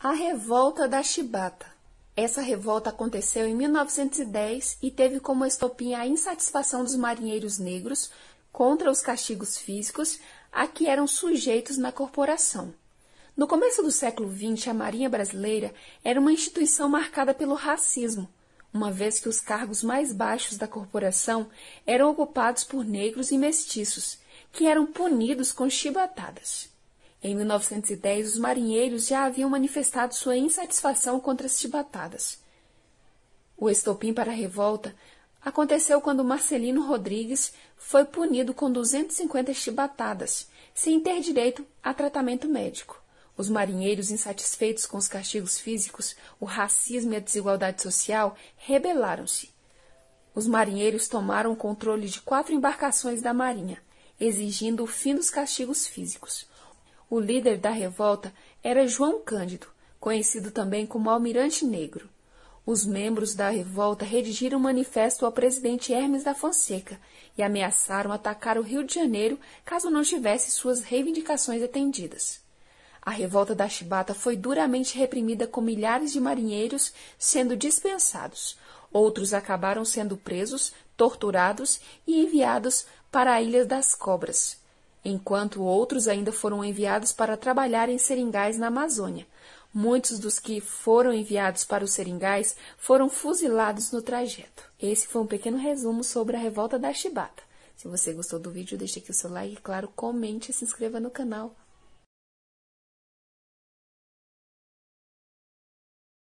A revolta da Chibata. Essa revolta aconteceu em 1910 e teve como estopim a insatisfação dos marinheiros negros contra os castigos físicos a que eram sujeitos na corporação. No começo do século XX, a Marinha Brasileira era uma instituição marcada pelo racismo, uma vez que os cargos mais baixos da corporação eram ocupados por negros e mestiços, que eram punidos com chibatadas. Em 1910, os marinheiros já haviam manifestado sua insatisfação contra as chibatadas. O estopim para a revolta aconteceu quando Marcelino Rodrigues foi punido com 250 chibatadas, sem ter direito a tratamento médico. Os marinheiros, insatisfeitos com os castigos físicos, o racismo e a desigualdade social, rebelaram-se. Os marinheiros tomaram o controle de quatro embarcações da Marinha, exigindo o fim dos castigos físicos. O líder da revolta era João Cândido, conhecido também como Almirante Negro. Os membros da revolta redigiram um manifesto ao presidente Hermes da Fonseca e ameaçaram atacar o Rio de Janeiro caso não tivesse suas reivindicações atendidas. A revolta da Chibata foi duramente reprimida com milhares de marinheiros sendo dispensados. Outros acabaram sendo presos, torturados e enviados para a Ilha das Cobras enquanto outros ainda foram enviados para trabalhar em seringais na Amazônia. Muitos dos que foram enviados para os seringais foram fuzilados no trajeto. Esse foi um pequeno resumo sobre a revolta da Chibata. Se você gostou do vídeo, deixe aqui o seu like, claro, comente e se inscreva no canal.